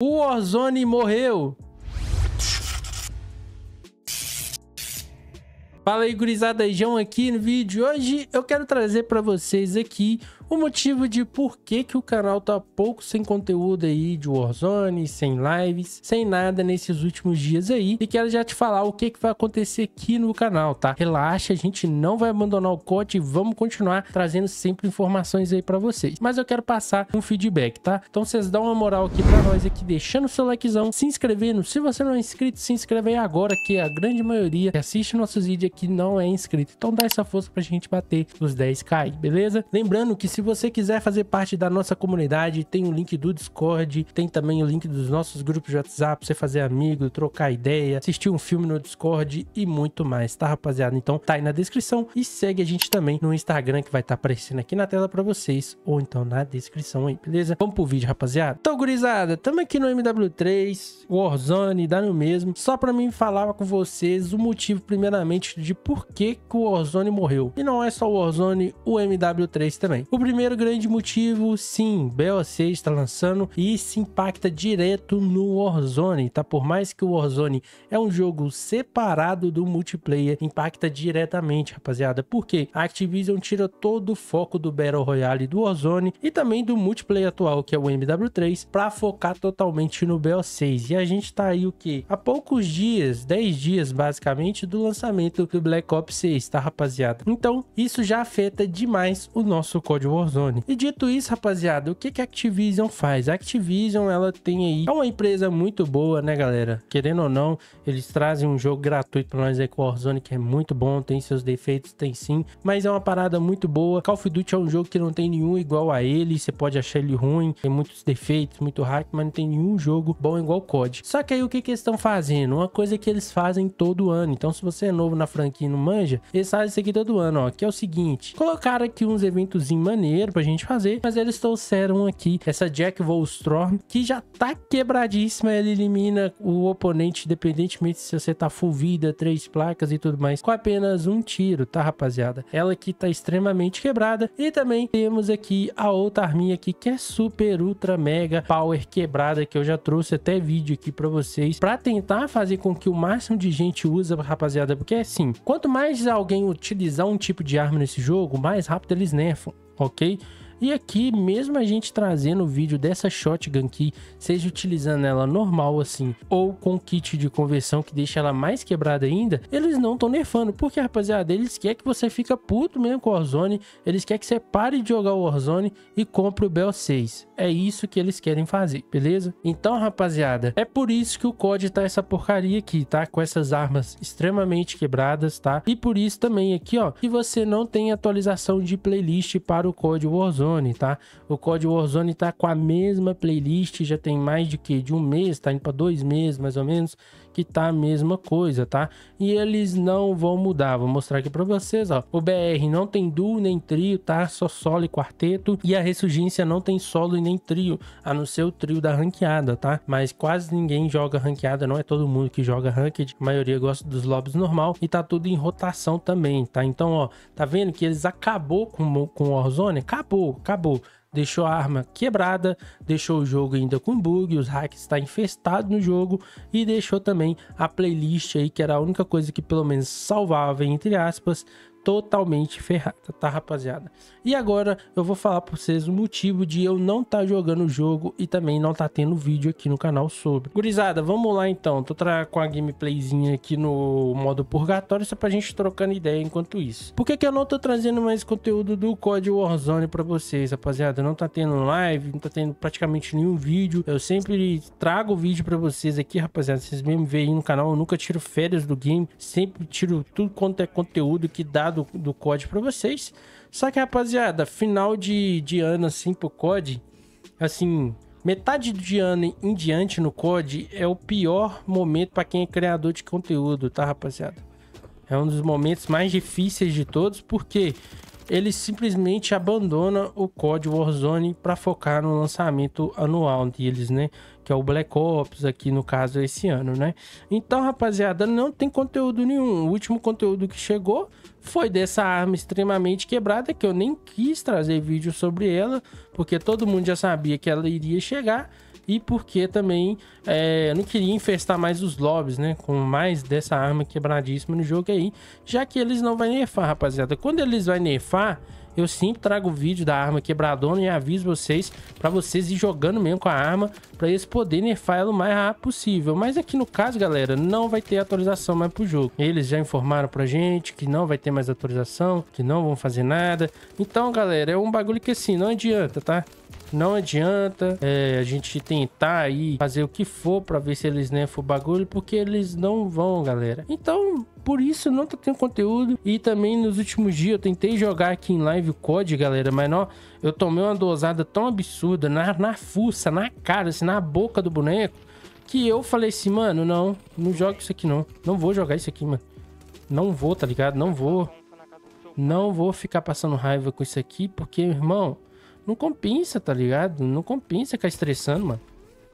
O Warzone morreu. Fala aí, gurizada, João aqui no vídeo. Hoje eu quero trazer para vocês aqui o motivo de por que, que o canal tá pouco sem conteúdo aí de Warzone, sem lives, sem nada nesses últimos dias aí. E quero já te falar o que, que vai acontecer aqui no canal, tá? Relaxa, a gente não vai abandonar o cote e vamos continuar trazendo sempre informações aí para vocês. Mas eu quero passar um feedback, tá? Então vocês dão uma moral aqui para nós aqui, deixando o seu likezão, se inscrevendo. Se você não é inscrito, se inscreve aí agora, que a grande maioria que assiste nossos vídeos aqui não é inscrito. Então dá essa força pra gente bater os 10k aí, beleza? Lembrando que se se você quiser fazer parte da nossa comunidade, tem o link do Discord, tem também o link dos nossos grupos de WhatsApp, você fazer amigo, trocar ideia, assistir um filme no Discord e muito mais, tá, rapaziada? Então tá aí na descrição e segue a gente também no Instagram que vai estar tá aparecendo aqui na tela para vocês ou então na descrição aí, beleza? Vamos pro vídeo, rapaziada. Então, gurizada, tamo aqui no MW3, Warzone, dá no mesmo. Só para mim falar com vocês o motivo primeiramente de por que, que o Warzone morreu. E não é só o Warzone, o MW3 também. O primeiro grande motivo, sim, BO6 está lançando e isso impacta direto no Warzone, tá? Por mais que o Warzone é um jogo separado do multiplayer, impacta diretamente, rapaziada. Porque a Activision tira todo o foco do Battle Royale do Warzone e também do multiplayer atual, que é o MW3, para focar totalmente no BO6. E a gente tá aí o que? Há poucos dias, 10 dias basicamente, do lançamento do Black Ops 6, tá, rapaziada? Então, isso já afeta demais o nosso código Warzone. E dito isso, rapaziada, o que, que a Activision faz? A Activision, ela tem aí... É uma empresa muito boa, né, galera? Querendo ou não, eles trazem um jogo gratuito pra nós aí com Warzone, que é muito bom, tem seus defeitos, tem sim, mas é uma parada muito boa. Call of Duty é um jogo que não tem nenhum igual a ele, você pode achar ele ruim, tem muitos defeitos, muito hack, mas não tem nenhum jogo bom igual o COD. Só que aí o que, que eles estão fazendo? Uma coisa que eles fazem todo ano. Então, se você é novo na franquia e não manja, eles fazem isso aqui todo ano, ó, que é o seguinte, colocaram aqui uns eventos maneiros maneiro pra gente fazer, mas eles trouxeram aqui essa Jack Volstrom, que já tá quebradíssima, ela elimina o oponente, independentemente se você tá full vida, três placas e tudo mais, com apenas um tiro, tá rapaziada? Ela aqui tá extremamente quebrada, e também temos aqui a outra arminha aqui, que é super, ultra, mega power quebrada, que eu já trouxe até vídeo aqui pra vocês, pra tentar fazer com que o máximo de gente usa, rapaziada, porque é assim, quanto mais alguém utilizar um tipo de arma nesse jogo, mais rápido eles nerfam ok? E aqui, mesmo a gente trazendo o vídeo dessa shotgun que seja utilizando ela normal assim, ou com kit de conversão que deixa ela mais quebrada ainda, eles não estão nerfando, porque rapaziada, eles querem que você fica puto mesmo com o Warzone, eles querem que você pare de jogar o Warzone e compre o Bell 6. É isso que eles querem fazer, beleza? Então, rapaziada, é por isso que o COD tá essa porcaria aqui, tá? Com essas armas extremamente quebradas, tá? E por isso também aqui, ó, que você não tem atualização de playlist para o COD Warzone, Warzone, tá? O código Warzone tá com a mesma playlist, já tem mais de que de um mês, tá indo para dois meses mais ou menos, que tá a mesma coisa, tá? E eles não vão mudar. Vou mostrar aqui para vocês, ó. O BR não tem duo nem trio, tá? Só solo e quarteto. E a Ressurgência não tem solo e nem trio, a não ser o trio da ranqueada, tá? Mas quase ninguém joga ranqueada, não é todo mundo que joga ranked. A maioria gosta dos lobbies normal e tá tudo em rotação também, tá? Então, ó, tá vendo que eles acabou com, com o Warzone? Acabou, acabou. Deixou a arma quebrada, deixou o jogo ainda com bug, os hacks está infestado no jogo e deixou também a playlist aí que era a única coisa que pelo menos salvava entre aspas totalmente ferrada, tá, rapaziada? E agora eu vou falar pra vocês o motivo de eu não tá jogando o jogo e também não tá tendo vídeo aqui no canal sobre. Gurizada, vamos lá então. Tô com a gameplayzinha aqui no modo purgatório, só pra gente trocando ideia enquanto isso. Por que que eu não tô trazendo mais conteúdo do COD Warzone pra vocês, rapaziada? Não tá tendo live, não tá tendo praticamente nenhum vídeo. Eu sempre trago vídeo pra vocês aqui, rapaziada. Vocês mesmo veem aí no canal, eu nunca tiro férias do game. Sempre tiro tudo quanto é conteúdo que dá do, do COD para vocês. Só que, rapaziada, final de, de ano, assim, pro COD, assim, metade de ano em diante no COD é o pior momento para quem é criador de conteúdo, tá, rapaziada? É um dos momentos mais difíceis de todos, porque ele simplesmente abandona o COD Warzone para focar no lançamento anual deles, né? que é o Black Ops aqui no caso esse ano, né? Então, rapaziada, não tem conteúdo nenhum. O último conteúdo que chegou foi dessa arma extremamente quebrada que eu nem quis trazer vídeo sobre ela, porque todo mundo já sabia que ela iria chegar e porque também é, eu não queria infestar mais os lobbies, né? Com mais dessa arma quebradíssima no jogo aí, já que eles não vão nerfar, rapaziada. Quando eles vão nerfar, eu sempre trago vídeo da arma quebradona e aviso vocês para vocês ir jogando mesmo com a arma para eles poderem nerfar ela o mais rápido possível. Mas aqui no caso, galera, não vai ter atualização mais pro jogo. Eles já informaram pra gente que não vai ter mais atualização, que não vão fazer nada. Então, galera, é um bagulho que assim, não adianta, tá? Não adianta é, a gente tentar aí fazer o que for para ver se eles nerfam o bagulho, porque eles não vão, galera. Então, por isso não tá tendo conteúdo. E também nos últimos dias eu tentei jogar aqui em live o COD, galera, mas não, eu tomei uma dosada tão absurda na, na fuça, na cara, assim, na boca do boneco, que eu falei assim, mano, não, não jogo isso aqui não. Não vou jogar isso aqui, mano. Não vou, tá ligado? Não vou. Não vou ficar passando raiva com isso aqui, porque, irmão, não compensa, tá ligado? Não compensa ficar estressando, mano.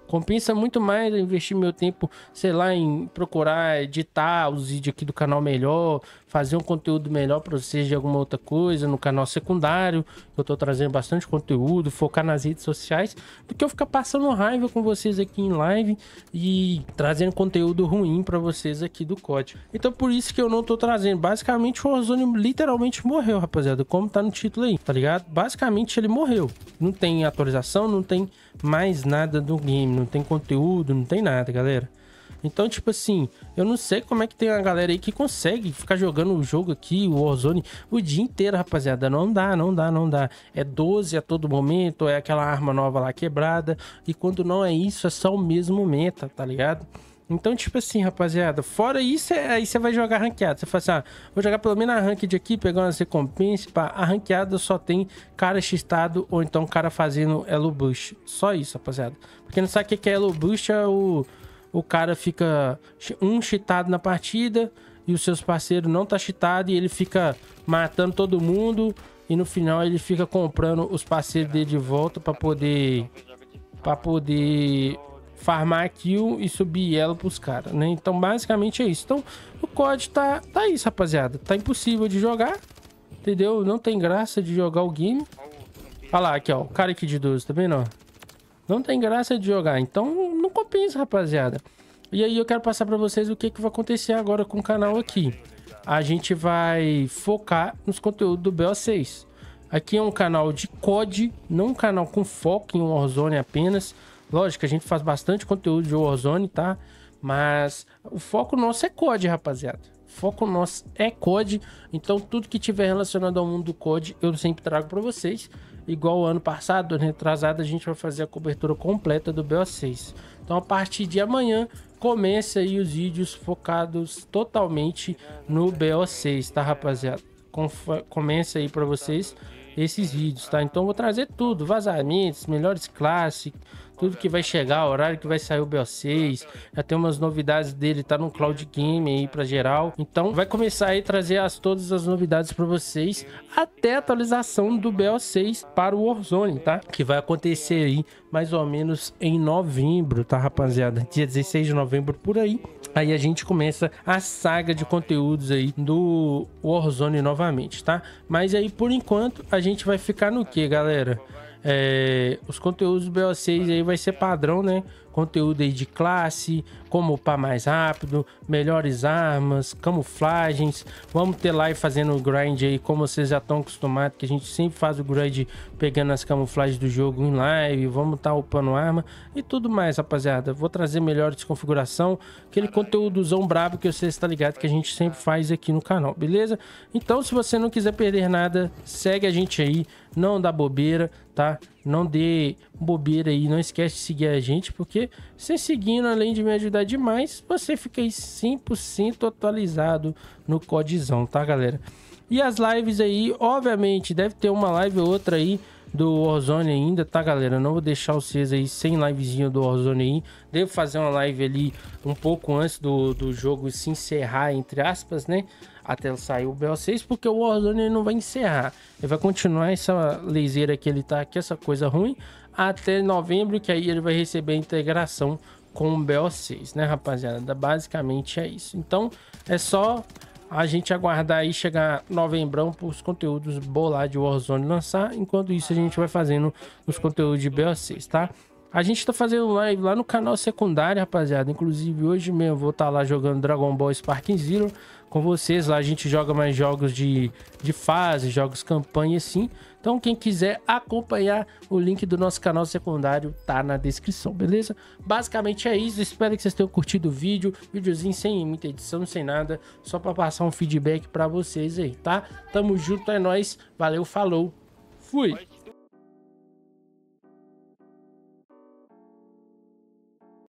Compensa muito mais investir meu tempo, sei lá, em procurar editar os vídeos aqui do canal melhor, fazer um conteúdo melhor para vocês de alguma outra coisa, no canal secundário, eu estou trazendo bastante conteúdo, focar nas redes sociais, do que eu ficar passando raiva com vocês aqui em live e trazendo conteúdo ruim para vocês aqui do código. Então por isso que eu não estou trazendo. Basicamente o Ozone literalmente morreu, rapaziada, como tá no título aí, tá ligado? Basicamente ele morreu. Não tem atualização, não tem mais nada do game, não tem conteúdo, não tem nada, galera. Então, tipo assim, eu não sei como é que tem a galera aí que consegue ficar jogando o jogo aqui, o Warzone, o dia inteiro, rapaziada. Não dá, não dá, não dá. É 12 a todo momento, é aquela arma nova lá quebrada. E quando não é isso, é só o mesmo meta, tá ligado? Então, tipo assim, rapaziada, fora isso, é, aí você vai jogar ranqueado. Você fala assim, ah, vou jogar pelo menos a ranked aqui, pegar umas recompensas. Pá. A ranqueada só tem cara xistado ou então cara fazendo elo boost. Só isso, rapaziada. Porque não sabe o que é elo boost, é o o cara fica um cheatado na partida e os seus parceiros não tá cheatado e ele fica matando todo mundo e no final ele fica comprando os parceiros dele de volta para poder para poder farmar kill e subir ela pros caras, né? Então basicamente é isso. Então o COD tá tá isso, rapaziada. Tá impossível de jogar, entendeu? Não tem graça de jogar o game. Olha lá, aqui ó, o cara aqui de 12, tá vendo, ó? Não tem graça de jogar. Então compensa, rapaziada. E aí eu quero passar para vocês o que, que vai acontecer agora com o canal aqui. A gente vai focar nos conteúdos do BO6. Aqui é um canal de COD, não um canal com foco em Warzone apenas. Lógico, a gente faz bastante conteúdo de Warzone, tá? Mas o foco nosso é COD, rapaziada. O foco nosso é COD. Então tudo que tiver relacionado ao mundo do COD, eu sempre trago para vocês igual ano passado, retrasado, a gente vai fazer a cobertura completa do BO6. Então a partir de amanhã começa aí os vídeos focados totalmente no BO6, tá rapaziada? começa aí para vocês esses vídeos, tá? Então vou trazer tudo, vazamentos, melhores classes, tudo que vai chegar, horário que vai sair o BO6, já tem umas novidades dele, tá no Cloud Game aí pra geral. Então vai começar aí a trazer as, todas as novidades para vocês, até a atualização do BO6 para o Warzone, tá? Que vai acontecer aí mais ou menos em novembro, tá rapaziada? Dia 16 de novembro por aí. Aí a gente começa a saga de conteúdos aí do Warzone novamente, tá? Mas aí por enquanto a gente vai ficar no que, galera? É, os conteúdos do BO6 aí vai ser padrão, né? conteúdo aí de classe, como upar mais rápido, melhores armas, camuflagens. Vamos ter live fazendo o grind aí, como vocês já estão acostumados, que a gente sempre faz o grind pegando as camuflagens do jogo em live. Vamos estar tá upando arma e tudo mais, rapaziada. Vou trazer melhores configuração, aquele conteúdozão brabo que você está ligado que a gente sempre faz aqui no canal, beleza? Então, se você não quiser perder nada, segue a gente aí, não dá bobeira, tá? Não dê bobeira aí, não esquece de seguir a gente, porque sem seguindo, além de me ajudar demais, você fica aí 100% atualizado no codizão, tá, galera? E as lives aí, obviamente, deve ter uma live ou outra aí do Warzone ainda, tá, galera? não vou deixar vocês aí sem livezinha do Warzone aí. Devo fazer uma live ali um pouco antes do, do jogo se encerrar, entre aspas, né? Até sair o BO6, porque o Warzone não vai encerrar. Ele vai continuar essa leiseira que ele tá aqui, essa coisa ruim, até novembro, que aí ele vai receber a integração com o BO6, né, rapaziada? Basicamente é isso. Então, é só a gente aguardar aí chegar novembrão para os conteúdos bolar de Warzone lançar. Enquanto isso, a gente vai fazendo os conteúdos de BOCs, 6 tá? A gente tá fazendo live lá no canal secundário, rapaziada. Inclusive, hoje mesmo vou estar tá lá jogando Dragon Ball Sparking Zero com vocês. Lá a gente joga mais jogos de, de fase, jogos campanha, assim. Então, quem quiser acompanhar, o link do nosso canal secundário tá na descrição, beleza? Basicamente é isso. Espero que vocês tenham curtido o vídeo. Videozinho sem muita edição, sem nada. Só pra passar um feedback pra vocês aí, tá? Tamo junto, é nóis. Valeu, falou. Fui!